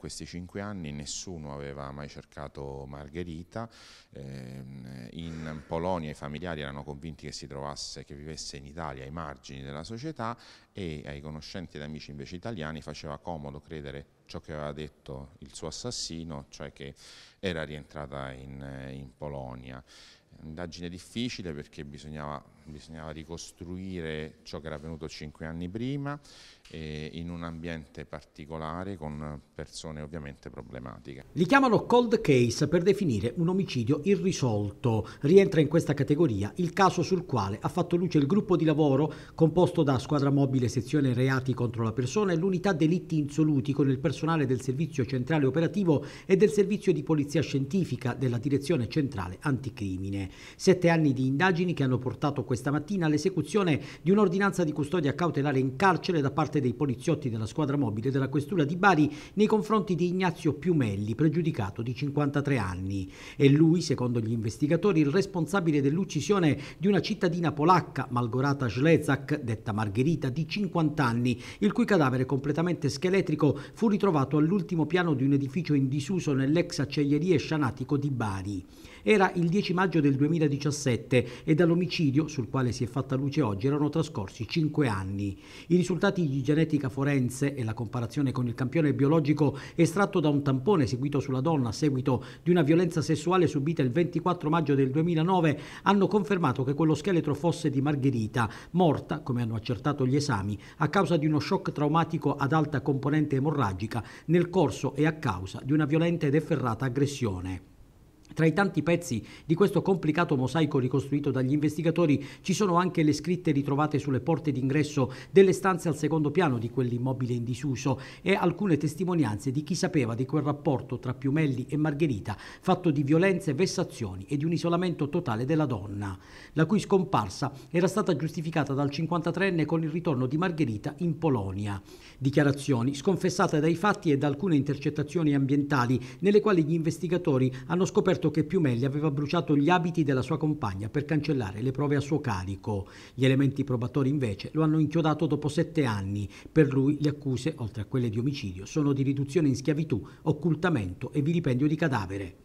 questi cinque anni nessuno aveva mai cercato Margherita, ehm, in Polonia i familiari erano convinti che si trovasse, che vivesse in Italia ai margini della società e ai conoscenti ed amici invece italiani faceva comodo credere ciò che aveva detto il suo assassino, cioè che era rientrata in, in Polonia. Indagine difficile perché bisognava, bisognava, ricostruire ciò che era avvenuto cinque anni prima eh, in un ambiente particolare con persone ovviamente problematiche. Li chiamano cold case per definire un omicidio irrisolto. Rientra in questa categoria il caso sul quale ha fatto luce il gruppo di lavoro composto da squadra mobile sezione reati contro la persona e l'unità delitti insoluti con il personale personale del Servizio Centrale Operativo e del Servizio di Polizia Scientifica della Direzione Centrale Anticrimine. Sette anni di indagini che hanno portato questa mattina all'esecuzione di un'ordinanza di custodia cautelare in carcere da parte dei poliziotti della squadra mobile della Questura di Bari nei confronti di Ignazio Piumelli, pregiudicato di 53 anni. È lui, secondo gli investigatori, il responsabile dell'uccisione di una cittadina polacca, Malgorata Szlezak, detta Margherita, di 50 anni, il cui cadavere completamente scheletrico fu ritrovato trovato all'ultimo piano di un edificio in disuso nell'ex acciaierie Scianatico di Bari. Era il 10 maggio del 2017 e dall'omicidio, sul quale si è fatta luce oggi, erano trascorsi 5 anni. I risultati di genetica forense e la comparazione con il campione biologico estratto da un tampone eseguito sulla donna a seguito di una violenza sessuale subita il 24 maggio del 2009 hanno confermato che quello scheletro fosse di Margherita, morta, come hanno accertato gli esami, a causa di uno shock traumatico ad alta componente emorragica Repubblica nel corso e a causa di una violenta ed efferrata aggressione. Tra i tanti pezzi di questo complicato mosaico ricostruito dagli investigatori ci sono anche le scritte ritrovate sulle porte d'ingresso delle stanze al secondo piano di quell'immobile in disuso e alcune testimonianze di chi sapeva di quel rapporto tra Piumelli e Margherita fatto di violenze, vessazioni e di un isolamento totale della donna, la cui scomparsa era stata giustificata dal 53enne con il ritorno di Margherita in Polonia. Dichiarazioni sconfessate dai fatti e da alcune intercettazioni ambientali nelle quali gli investigatori hanno scoperto scoperto che Piumelli aveva bruciato gli abiti della sua compagna per cancellare le prove a suo carico. Gli elementi probatori invece lo hanno inchiodato dopo sette anni. Per lui le accuse, oltre a quelle di omicidio, sono di riduzione in schiavitù, occultamento e vilipendio di cadavere.